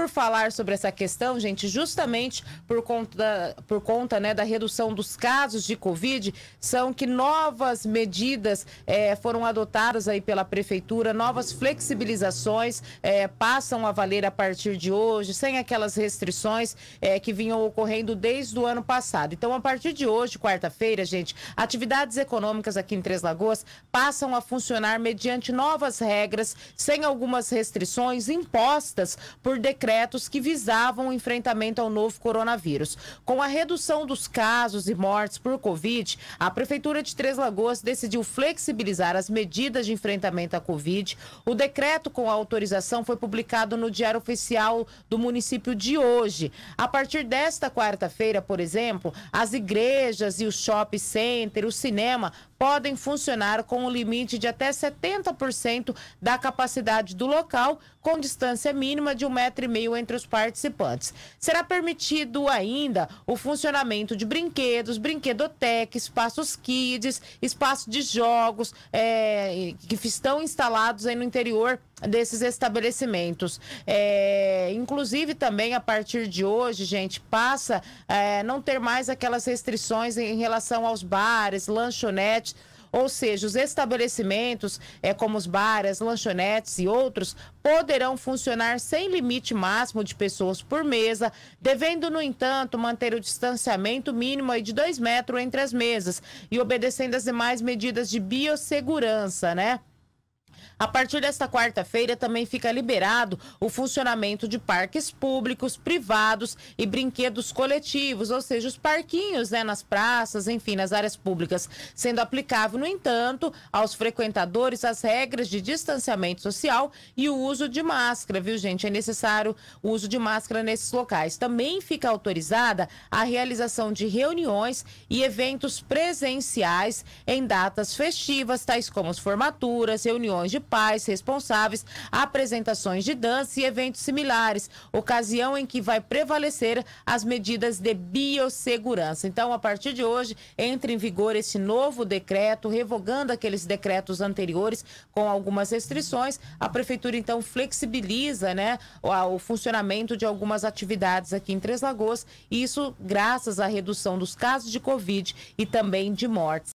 por falar sobre essa questão, gente, justamente por conta, por conta né, da redução dos casos de Covid, são que novas medidas é, foram adotadas aí pela Prefeitura, novas flexibilizações é, passam a valer a partir de hoje, sem aquelas restrições é, que vinham ocorrendo desde o ano passado. Então, a partir de hoje, quarta-feira, gente, atividades econômicas aqui em Três Lagoas passam a funcionar mediante novas regras, sem algumas restrições impostas por decreto decretos que visavam o enfrentamento ao novo coronavírus. Com a redução dos casos e mortes por Covid, a Prefeitura de Três Lagoas decidiu flexibilizar as medidas de enfrentamento à Covid. O decreto com a autorização foi publicado no Diário Oficial do município de hoje. A partir desta quarta-feira, por exemplo, as igrejas e o shopping center, o cinema, podem funcionar com um limite de até 70% da capacidade do local, com distância mínima de um metro e meio entre os participantes. Será permitido ainda o funcionamento de brinquedos, brinquedoteca, espaços kids, espaço de jogos é, que estão instalados aí no interior desses estabelecimentos. É, inclusive também a partir de hoje, gente, passa é, não ter mais aquelas restrições em relação aos bares, lanchonetes ou seja, os estabelecimentos, é, como os bares, lanchonetes e outros, poderão funcionar sem limite máximo de pessoas por mesa, devendo, no entanto, manter o distanciamento mínimo de 2 metros entre as mesas e obedecendo as demais medidas de biossegurança, né? A partir desta quarta-feira também fica liberado o funcionamento de parques públicos, privados e brinquedos coletivos, ou seja, os parquinhos né, nas praças, enfim, nas áreas públicas, sendo aplicável, no entanto, aos frequentadores as regras de distanciamento social e o uso de máscara, viu, gente? É necessário o uso de máscara nesses locais. Também fica autorizada a realização de reuniões e eventos presenciais em datas festivas, tais como as formaturas, reuniões de pais, responsáveis, apresentações de dança e eventos similares, ocasião em que vai prevalecer as medidas de biossegurança. Então, a partir de hoje, entra em vigor esse novo decreto, revogando aqueles decretos anteriores com algumas restrições. A prefeitura, então, flexibiliza né, o funcionamento de algumas atividades aqui em Três Lagoas, isso graças à redução dos casos de Covid e também de mortes.